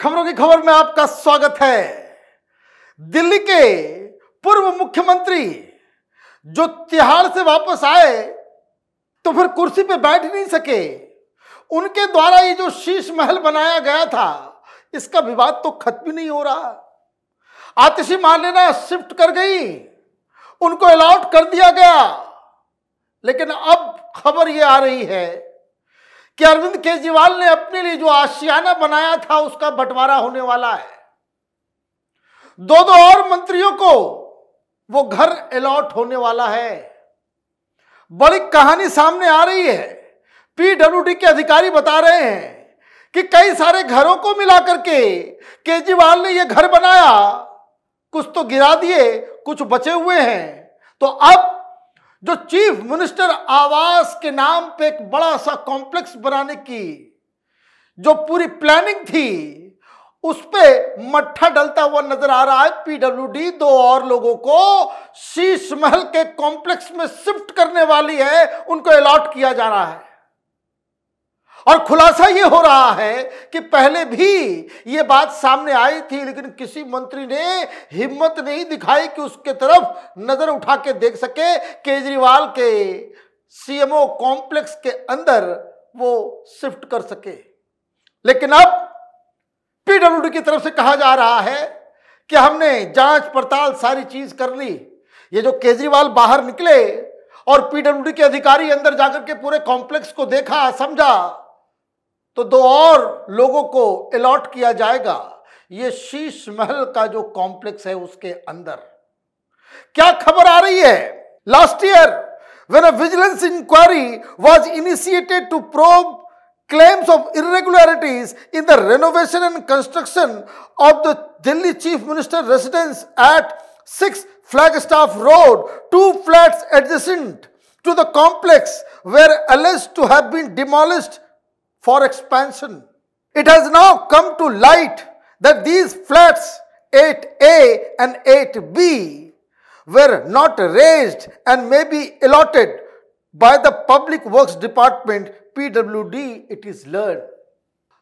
खबरों की खबर में आपका स्वागत है दिल्ली के पूर्व मुख्यमंत्री जो तिहाड़ से वापस आए तो फिर कुर्सी पे बैठ नहीं सके उनके द्वारा ये जो शीश महल बनाया गया था इसका विवाद तो खत्म ही नहीं हो रहा आतिशी मारलेना शिफ्ट कर गई उनको अलाउट कर दिया गया लेकिन अब खबर ये आ रही है कि अरविंद केजरीवाल ने अपने लिए जो आशियाना बनाया था उसका बंटवारा होने वाला है दो दो और मंत्रियों को वो घर अलॉट होने वाला है बड़ी कहानी सामने आ रही है पीडब्ल्यूडी के अधिकारी बता रहे हैं कि कई सारे घरों को मिला करके केजरीवाल ने यह घर बनाया कुछ तो गिरा दिए कुछ बचे हुए हैं तो अब जो चीफ मिनिस्टर आवास के नाम पे एक बड़ा सा कॉम्प्लेक्स बनाने की जो पूरी प्लानिंग थी उस पर मट्ठा डलता हुआ नजर आ रहा है पीडब्ल्यूडी दो और लोगों को शीश महल के कॉम्प्लेक्स में शिफ्ट करने वाली है उनको अलॉट किया जा रहा है और खुलासा ये हो रहा है कि पहले भी ये बात सामने आई थी लेकिन किसी मंत्री ने हिम्मत नहीं दिखाई कि उसके तरफ नजर उठा के देख सके केजरीवाल के सीएमओ कॉम्प्लेक्स के अंदर वो शिफ्ट कर सके लेकिन अब पीडब्ल्यूडी की तरफ से कहा जा रहा है कि हमने जांच पड़ताल सारी चीज कर ली ये जो केजरीवाल बाहर निकले और पीडब्ल्यूडी के अधिकारी अंदर जाकर के पूरे कॉम्प्लेक्स को देखा समझा तो दो और लोगों को अलॉट किया जाएगा ये शीश महल का जो कॉम्प्लेक्स है उसके अंदर क्या खबर आ रही है last year when a vigilance inquiry was initiated to probe claims of irregularities in the renovation and construction of the Delhi chief minister residence at six Flagstaff Road two flat adjacent to the complex were alleged to have been demolished for expansion. It has now come to light that these flats 8A and 8B were not raised and may be allotted by the Public Works Department PWD it is learned.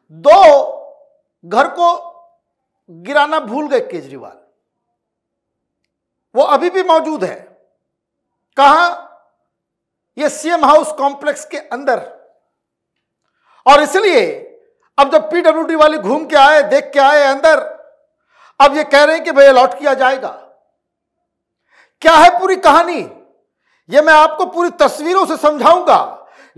Though घर को गिराना भूल गए केजरीवाल वो अभी भी मौजूद है कहा ये सीएम हाउस कॉम्प्लेक्स के अंदर और इसलिए अब जब पीडब्ल्यू वाले घूम के आए देख के आए अंदर अब ये कह रहे हैं कि भाई अलॉट किया जाएगा क्या है पूरी कहानी ये मैं आपको पूरी तस्वीरों से समझाऊंगा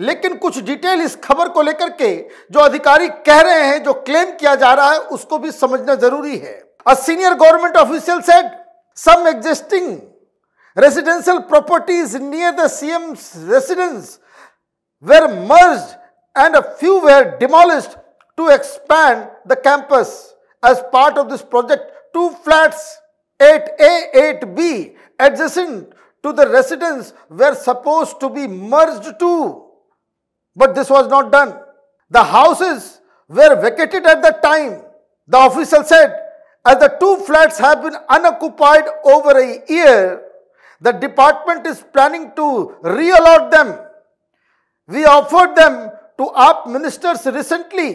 लेकिन कुछ डिटेल इस खबर को लेकर के जो अधिकारी कह रहे हैं जो क्लेम किया जा रहा है उसको भी समझना जरूरी है a senior government official said some existing residential properties near the CM residence were merged and a few were demolished to expand the campus. As part of this project, two flats 8A, 8B adjacent to the residence were supposed to be merged too. But this was not done. The houses were vacated at that time. The official said, as the two flats have been unoccupied over a year, the department is planning to reallot them. We offered them to up ministers recently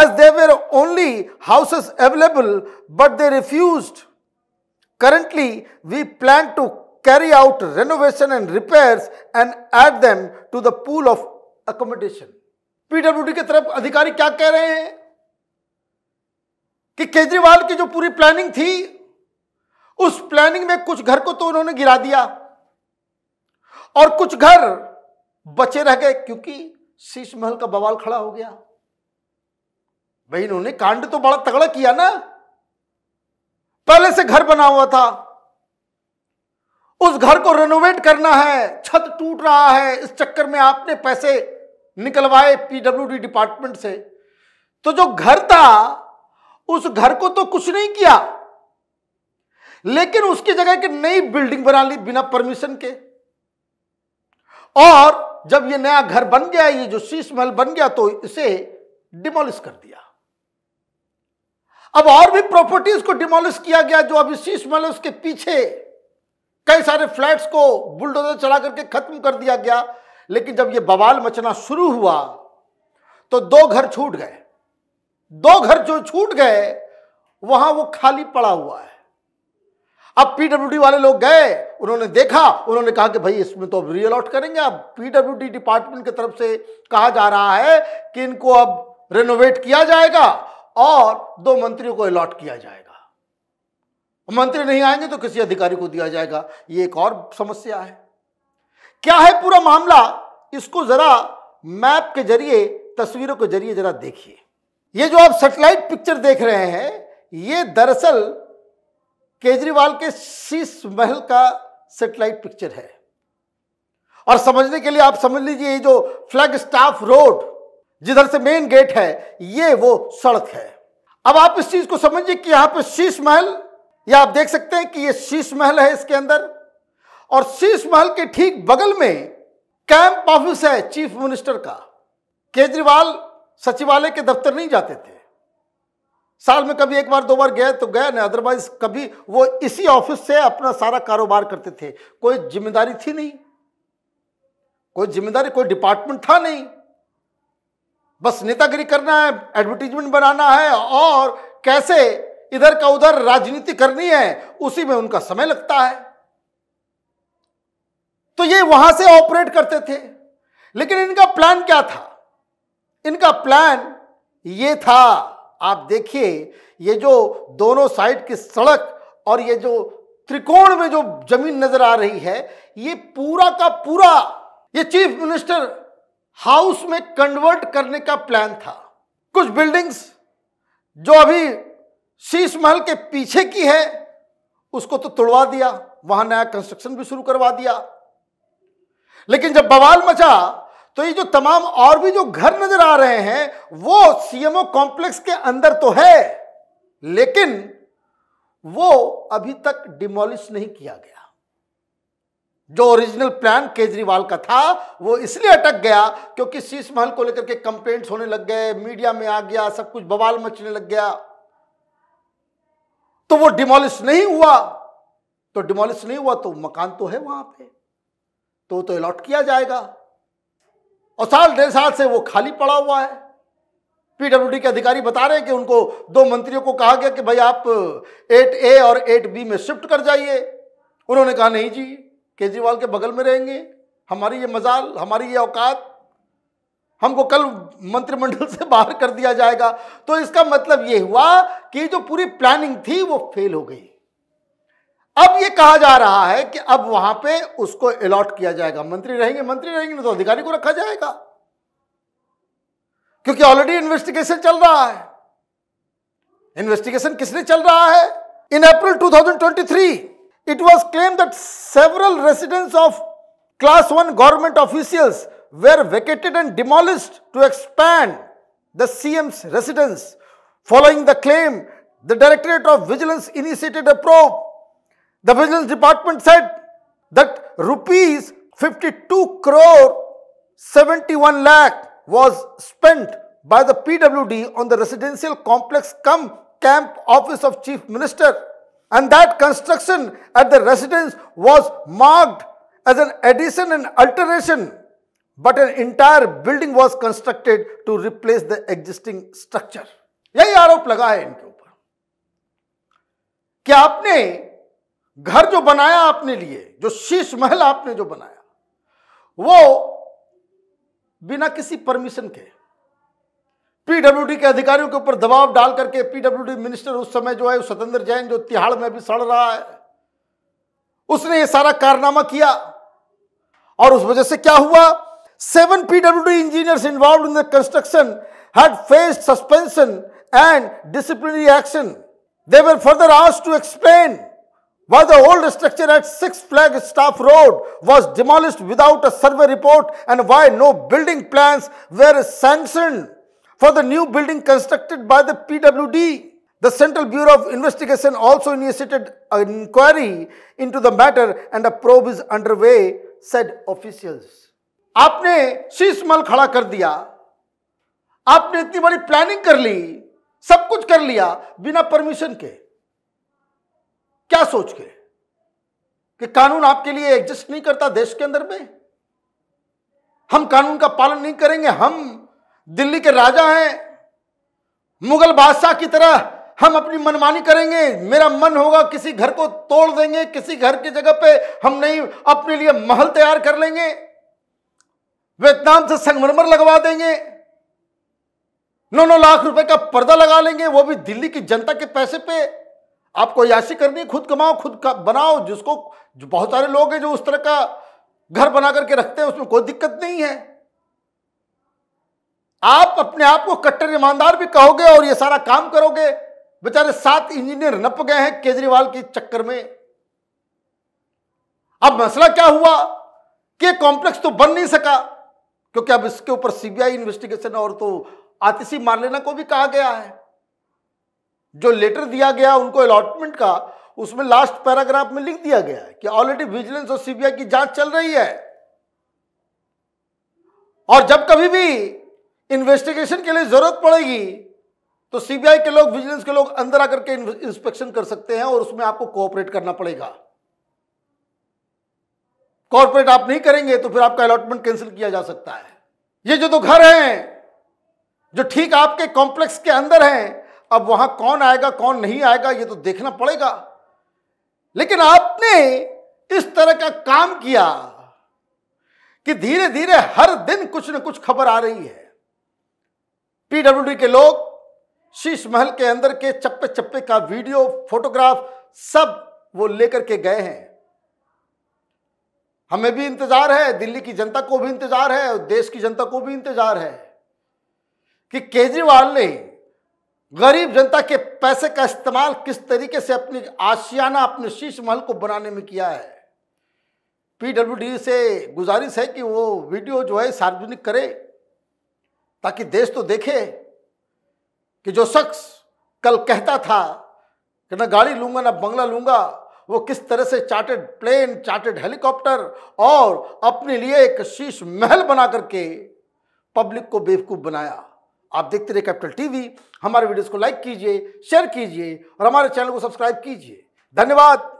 as there were only houses available but they refused. Currently, we plan to carry out renovation and repairs and add them to the pool of accommodation. pwd की taraf adhikari kya keh rahe hain ki kejriwal ki jo puri planning thi us planning mein kuch ghar ko to unhone gira diya aur kuch ghar बचे रह गए क्योंकि शीश महल का बवाल खड़ा हो गया भाई इन्होंने कांड तो बड़ा तगड़ा किया ना पहले से घर बना हुआ था उस घर को रेनोवेट करना है छत टूट रहा है इस चक्कर में आपने पैसे निकलवाए पीडब्ल्यूडी डिपार्टमेंट से तो जो घर था उस घर को तो कुछ नहीं किया लेकिन उसकी जगह की नई बिल्डिंग बना ली बिना परमिशन के और जब ये नया घर बन गया ये जो शीश महल बन गया तो इसे डिमोलिश कर दिया अब और भी प्रॉपर्टीज को डिमोलिश किया गया जो अभी शीश महल उसके पीछे कई सारे फ्लैट्स को बुलडोजर चला करके खत्म कर दिया गया लेकिन जब ये बवाल मचना शुरू हुआ तो दो घर छूट गए दो घर जो छूट गए वहां वो खाली पड़ा हुआ है अब पीडब्ल्यूडी वाले लोग गए उन्होंने देखा उन्होंने कहा कि भाई इसमें तो अब री अलॉट करेंगे अब पीडब्ल्यूडी डिपार्टमेंट की तरफ से कहा जा रहा है कि इनको अब रेनोवेट किया जाएगा और दो मंत्रियों को अलॉट किया जाएगा मंत्री नहीं आएंगे तो किसी अधिकारी को दिया जाएगा ये एक और समस्या है क्या है पूरा मामला इसको जरा मैप के जरिए तस्वीरों के जरिए जरा देखिए ये जो आप सेटेलाइट पिक्चर देख रहे हैं ये दरअसल केजरीवाल के शीश महल का सेटेलाइट पिक्चर है और समझने के लिए आप समझ लीजिए ये जो फ्लैग स्टाफ रोड जिधर से मेन गेट है ये वो सड़क है अब आप इस चीज को समझिए कि यहां पे शीश महल या आप देख सकते हैं कि ये शीश महल है इसके अंदर और शीश महल के ठीक बगल में कैंप ऑफिस है चीफ मिनिस्टर का केजरीवाल सचिवालय के दफ्तर नहीं जाते थे साल में कभी एक बार दो बार गए तो गए ना अदरवाइज कभी वो इसी ऑफिस से अपना सारा कारोबार करते थे कोई जिम्मेदारी थी नहीं कोई जिम्मेदारी कोई डिपार्टमेंट था नहीं बस नेतागिरी करना है एडवर्टीजमेंट बनाना है और कैसे इधर का उधर राजनीति करनी है उसी में उनका समय लगता है तो ये वहां से ऑपरेट करते थे लेकिन इनका प्लान क्या था इनका प्लान ये था आप देखिए ये जो दोनों साइड की सड़क और ये जो त्रिकोण में जो जमीन नजर आ रही है ये पूरा का पूरा ये चीफ मिनिस्टर हाउस में कन्वर्ट करने का प्लान था कुछ बिल्डिंग्स जो अभी शीश महल के पीछे की है उसको तो तोड़वा दिया वहां नया कंस्ट्रक्शन भी शुरू करवा दिया लेकिन जब बवाल मचा तो ये जो तमाम और भी जो घर नजर आ रहे हैं वो सीएमओ कॉम्प्लेक्स के अंदर तो है लेकिन वो अभी तक डिमोलिश नहीं किया गया जो ओरिजिनल प्लान केजरीवाल का था वो इसलिए अटक गया क्योंकि शीश महल को लेकर के कंप्लेंट्स होने लग गए मीडिया में आ गया सब कुछ बवाल मचने लग गया तो वो डिमोलिश नहीं हुआ तो डिमोलिश नहीं हुआ तो मकान तो है वहां पे तो तो अलॉट किया जाएगा और साल डेढ़ साल से वो खाली पड़ा हुआ है पीडब्ल्यूडी के अधिकारी बता रहे हैं कि उनको दो मंत्रियों को कहा गया कि भाई आप एट ए और एट बी में शिफ्ट कर जाइए उन्होंने कहा नहीं जी केजरीवाल के बगल में रहेंगे हमारी ये मजाल हमारी ये औकात हमको कल मंत्रिमंडल से बाहर कर दिया जाएगा तो इसका मतलब ये हुआ कि जो पूरी प्लानिंग थी वो फेल हो गई अब ये कहा जा रहा है कि अब वहां पे उसको अलॉट किया जाएगा मंत्री रहेंगे मंत्री रहेंगे तो अधिकारी को रखा जाएगा क्योंकि ऑलरेडी इन्वेस्टिगेशन चल रहा है इन्वेस्टिगेशन किसने चल रहा है in April 2023 it was claim that several residents of class one government officials were vacated and demolished to expand the CM's residence following the claim the Directorate of vigilance initiated a The Finance Department said that rupees 52 crore 71 lakh was spent by the PWD on the residential complex cum camp office of Chief Minister and that construction at the residence was marked as an addition and alteration but an entire building was constructed to replace the existing structure यही आरोप लगा है कि आपने घर जो बनाया आपने लिए जो शीश महल आपने जो बनाया वो बिना किसी परमिशन के पीडब्ल्यूडी के अधिकारियों के ऊपर दबाव डाल करके पीडब्ल्यूडी मिनिस्टर उस समय जो है स्वतंत्र जैन जो तिहाड़ में भी सड़ रहा है उसने ये सारा कारनामा किया और उस वजह से क्या हुआ seven PWD engineers involved in the construction had faced suspension and disciplinary action they were further आज to explain Why the old structure at Six Flag Staff Road was demolished without a survey report and why no building plans were sanctioned for the new building constructed by the PWD. The Central Bureau of Investigation also initiated an inquiry into the matter and a probe is underway, said officials. आपने मल खड़ा कर दिया आपने इतनी बड़ी planning कर ली सब कुछ कर लिया बिना परमिशन के क्या सोच के कि कानून आपके लिए एग्जिस्ट नहीं करता देश के अंदर में हम कानून का पालन नहीं करेंगे हम दिल्ली के राजा हैं मुगल बादशाह की तरह हम अपनी मनमानी करेंगे मेरा मन होगा किसी घर को तोड़ देंगे किसी घर की जगह पे हम नहीं अपने लिए महल तैयार कर लेंगे वियतनाम से संगमरमर लगवा देंगे नौ नौ लाख रुपए का पर्दा लगा लेंगे वो भी दिल्ली की जनता के पैसे पे आपको याशी करनी खुद कमाओ खुद का बनाओ जिसको जो बहुत सारे लोग हैं जो उस तरह का घर बना करके रखते हैं उसमें कोई दिक्कत नहीं है आप अपने आप को कट्टर ईमानदार भी कहोगे और ये सारा काम करोगे बेचारे सात इंजीनियर नप गए हैं केजरीवाल के चक्कर में अब मसला क्या हुआ कि कॉम्प्लेक्स तो बन नहीं सका क्योंकि अब इसके ऊपर सीबीआई इन्वेस्टिगेशन और तो आतिशी मार लेना को भी कहा गया है जो लेटर दिया गया उनको अलॉटमेंट का उसमें लास्ट पैराग्राफ में लिख दिया गया है कि ऑलरेडी विजिलेंस और सीबीआई की जांच चल रही है और जब कभी भी इन्वेस्टिगेशन के लिए जरूरत पड़ेगी तो सीबीआई के लोग विजिलेंस के लोग अंदर आकर के इंस्पेक्शन कर सकते हैं और उसमें आपको कोऑपरेट करना पड़ेगा कॉरपोरेट आप नहीं करेंगे तो फिर आपका अलॉटमेंट कैंसिल किया जा सकता है ये जो दो घर हैं जो ठीक आपके कॉम्प्लेक्स के अंदर हैं अब वहां कौन आएगा कौन नहीं आएगा ये तो देखना पड़ेगा लेकिन आपने इस तरह का काम किया कि धीरे धीरे हर दिन कुछ न कुछ खबर आ रही है पीडब्ल्यूडी के लोग शीश महल के अंदर के चप्पे चप्पे का वीडियो फोटोग्राफ सब वो लेकर के गए हैं हमें भी इंतजार है दिल्ली की जनता को भी इंतजार है और देश की जनता को भी इंतजार है कि केजरीवाल ने गरीब जनता के पैसे का इस्तेमाल किस तरीके से अपनी आशियाना अपने शीश महल को बनाने में किया है पीडब्ल्यूडी से गुजारिश है कि वो वीडियो जो है सार्वजनिक करे ताकि देश तो देखे कि जो शख्स कल कहता था कि ना गाड़ी लूंगा ना बंगला लूंगा वो किस तरह से चार्टेड प्लेन चार्टेड हेलीकॉप्टर और अपने लिए एक शीश महल बना करके पब्लिक को बेवकूफ़ बनाया आप देखते रहे कैपिटल टीवी हमारे वीडियोस को लाइक कीजिए शेयर कीजिए और हमारे चैनल को सब्सक्राइब कीजिए धन्यवाद